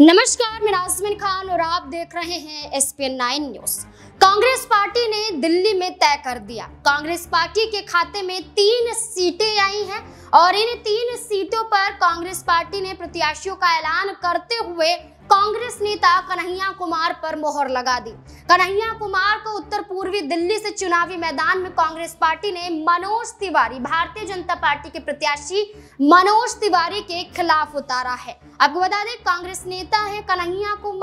नमस्कार मैं नाजमिन खान और आप देख रहे हैं S P nine news Congress party ने दिल्ली में तय कर दिया कांग्रेस पार्टी के खाते में तीन सीटें आई हैं और इन तीन सीटों पर कांग्रेस पार्टी ने प्रत्याशियों का ऐलान करते हुए कांग्रेस नेता कन्हैया कुमार पर मोहर लगा दी कन्हैया कुमार को उत्तर पूर्वी दिल्ली से चुनावी मैदान में कांग्रेस पार्टी ने मनोज तिवारी भारतीय जनता पार्टी के प्रत्याशी मनोज तिवारी के खिलाफ उतारा है आपको बता दें कांग्रेस नेता है कन्हैया कुमार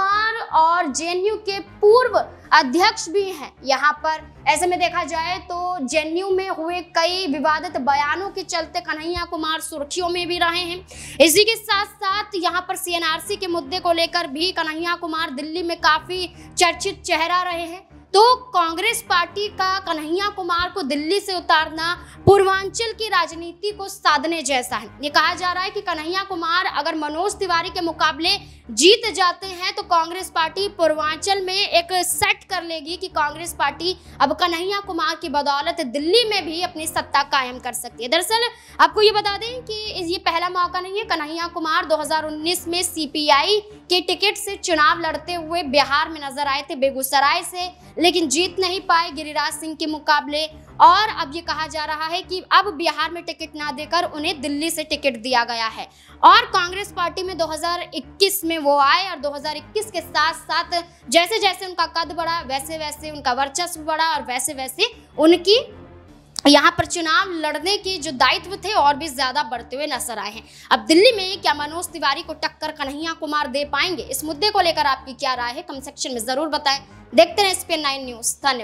और जेएनयू के पूर्व अध्यक्ष भी हैं यहाँ पर ऐसे में देखा जाए तो जेएनयू में हुए कई विवादित बयानों के चलते कन्हैया कुमार सुर्खियों में भी रहे हैं इसी के साथ साथ यहाँ पर सीएनआरसी के मुद्दे को लेकर भी कन्हैया कुमार दिल्ली में काफी चर्चित चेहरा रहे हैं तो कांग्रेस पार्टी का कन्हैया कुमार को दिल्ली से उतारना पूर्वांचल की राजनीति को साधने जैसा है ये कहा जा रहा है कि कन्हैया कुमार अगर मनोज तिवारी के मुकाबले जीत जाते हैं तो कांग्रेस पार्टी पूर्वांचल में एक सेट कर लेगी कि कांग्रेस पार्टी अब कन्हैया कुमार की बदौलत दिल्ली में भी अपनी सत्ता कायम कर सकती है दरअसल आपको ये बता दें कि ये पहला मौका नहीं है कन्हैया कुमार 2019 में सीपीआई के टिकट से चुनाव लड़ते हुए बिहार में नजर आए थे बेगूसराय से लेकिन जीत नहीं पाए गिरिराज सिंह के मुकाबले और अब ये कहा जा रहा है कि अब बिहार में टिकट ना देकर उन्हें दिल्ली से टिकट दिया गया है और कांग्रेस पार्टी में 2021 में वो आए और 2021 के साथ साथ जैसे जैसे उनका कद बढ़ा वैसे वैसे उनका वर्चस्व बढ़ा और वैसे वैसे उनकी यहाँ पर चुनाव लड़ने के जो दायित्व थे और भी ज्यादा बढ़ते हुए नजर आए हैं अब दिल्ली में क्या मनोज तिवारी को टक्कर कन्हैया कुमार दे पाएंगे इस मुद्दे को लेकर आपकी क्या राय है कमेंट सेक्शन में जरूर बताएं देखते रहे स्पेन नाइन न्यूज धन्यवाद